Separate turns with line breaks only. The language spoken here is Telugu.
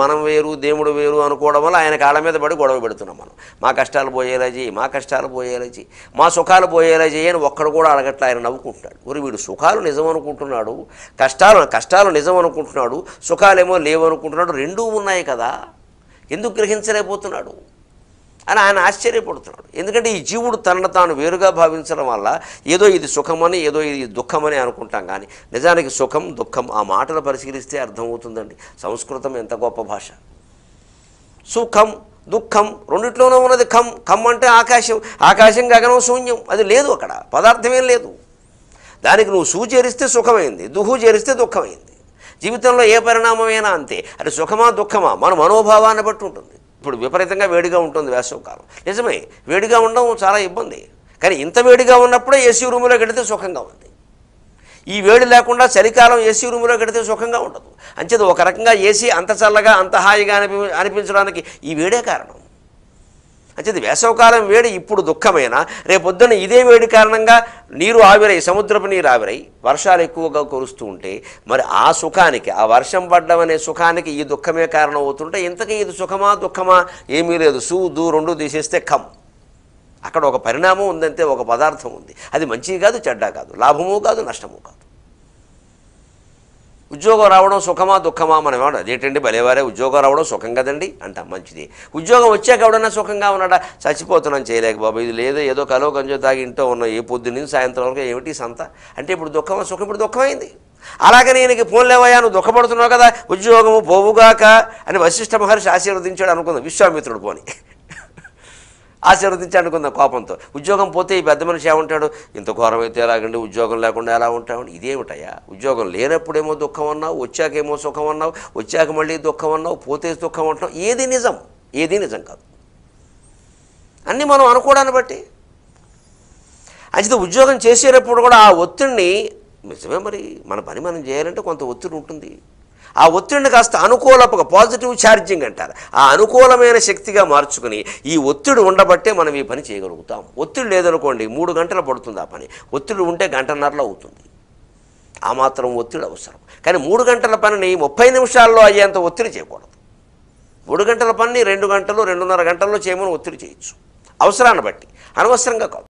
మనం వేరు దేవుడు వేరు అనుకోవడం వల్ల ఆయన కాళ్ళ మీద పడి గొడవ పెడుతున్నాం మనం మా కష్టాలు పోయేలా చేయి మా కష్టాలు పోయేలా చేయి మా సుఖాలు పోయేలా చేయి అని ఒక్కడు కూడా అడగట్లా ఆయన నవ్వుకుంటున్నాడు మరి వీడు సుఖాలు నిజం అనుకుంటున్నాడు కష్టాలు కష్టాలు నిజం అనుకుంటున్నాడు ఏమో లేవు అనుకుంటున్నాడు రెండూ ఉన్నాయి కదా ఎందుకు గ్రహించలేకపోతున్నాడు అని ఆయన ఆశ్చర్యపడుతున్నాడు ఎందుకంటే ఈ జీవుడు తనను తాను వేరుగా భావించడం వల్ల ఏదో ఇది సుఖమని ఏదో ఇది దుఃఖమని అనుకుంటాం కానీ నిజానికి సుఖం దుఃఖం ఆ మాటలు పరిశీలిస్తే అర్థమవుతుందండి సంస్కృతం ఎంత గొప్ప భాష సుఖం దుఃఖం రెండిట్లోనూ ఉన్నది ఖం ఖమ్ అంటే ఆకాశం ఆకాశం గగనం శూన్యం అది లేదు అక్కడ పదార్థమేం లేదు దానికి నువ్వు సూ చేరిస్తే సుఖమైంది దుహు చేరిస్తే దుఃఖమైంది జీవితంలో ఏ పరిణామమైనా అంతే అది సుఖమా దుఃఖమా మన మనోభావాన్ని బట్టి ఉంటుంది ఇప్పుడు విపరీతంగా వేడిగా ఉంటుంది వేసవకాలం నిజమే వేడిగా ఉండడం చాలా ఇబ్బంది కానీ ఇంత వేడిగా ఉన్నప్పుడే ఏసీ రూమ్లో గడితే సుఖంగా ఉంది ఈ వేడి లేకుండా చలికాలం ఏసీ రూమ్లో గడితే సుఖంగా ఉండదు అంచేది ఒక రకంగా ఏసీ అంత చల్లగా అంత హాయిగా అనిపి అనిపించడానికి ఈ వేడే కారణం అంటే వేసవకాలం వేడి ఇప్పుడు దుఃఖమైన రేపొద్దున ఇదే వేడి కారణంగా నీరు ఆవిరై సముద్రపు నీరు ఆవిరై వర్షాలు ఎక్కువగా కురుస్తూ ఉంటే మరి ఆ సుఖానికి ఆ వర్షం పడ్డం అనే సుఖానికి ఈ దుఃఖమే కారణం అవుతుంటే ఇంతకీ ఇది సుఖమా దుఃఖమా ఏమీ లేదు సూ దూ రెండు తీసేస్తే కమ్ అక్కడ ఒక పరిణామం ఉందంటే ఒక పదార్థం ఉంది అది మంచి కాదు చెడ్డ కాదు లాభము కాదు నష్టము కాదు ఉద్యోగం రావడం సుఖమా దుఃఖమా మనం అదేంటండి భలేవారే ఉద్యోగం రావడం సుఖం కదండి అంట మంచిది ఉద్యోగం వచ్చాక ఎవడన్నా సుఖంగా ఉన్నాడా చచ్చిపోతున్నాం చేయలేక బాబు ఇది లేదో ఏదో కలో గంజో తాగి ఇంట్లో ఉన్న ఏ పొద్దున్న సాయంత్రం వరకు ఏమిటి సంత అంటే ఇప్పుడు దుఃఖమా సుఖం ఇప్పుడు దుఃఖమైంది అలాగనే ఫోన్ లేవయ్యా నువ్వు దుఃఖపడుతున్నావు కదా ఉద్యోగము పోవుగాక అని వశిష్ఠ మహర్షి ఆశీర్వదించాడు అనుకుందాం విశ్వామిత్రుడు పోని ఆశీర్వదించాడు అనుకుందాం కోపంతో ఉద్యోగం పోతే ఈ పెద్ద మనిషి ఏమంటాడు ఇంత ఘోరమైతే ఎలాగండి ఉద్యోగం లేకుండా ఎలా ఉంటామని ఇదేమిటయ్యా ఉద్యోగం లేనప్పుడేమో దుఃఖం అన్నావు వచ్చాకేమో సుఖం అన్నావు వచ్చాక మళ్ళీ దుఃఖం అన్నావు పోతే దుఃఖం అంటున్నావు ఏది నిజం ఏది నిజం కాదు అన్నీ మనం అనుకోవడాన్ని బట్టి అంచితే ఉద్యోగం చేసేటప్పుడు కూడా ఆ ఒత్తిడిని నిజమే మరి మన పని మనం చేయాలంటే కొంత ఒత్తిడి ఉంటుంది ఆ ఒత్తిడిని కాస్త అనుకూలపగా పాజిటివ్ ఛార్జింగ్ అంటారు ఆ అనుకూలమైన శక్తిగా మార్చుకుని ఈ ఒత్తిడి ఉండబట్టే మనం ఈ పని చేయగలుగుతాం ఒత్తిడి లేదనుకోండి మూడు గంటలు పడుతుంది ఆ పని ఒత్తిడి ఉంటే గంటన్నరలో అవుతుంది ఆ మాత్రం ఒత్తిడి అవసరం కానీ మూడు గంటల పనిని ముప్పై నిమిషాల్లో అయ్యేంత ఒత్తిడి చేయకూడదు మూడు గంటల పనిని రెండు గంటలు రెండున్నర గంటల్లో చేయమని ఒత్తిడి చేయొచ్చు అవసరాన్ని బట్టి అనవసరంగా కాదు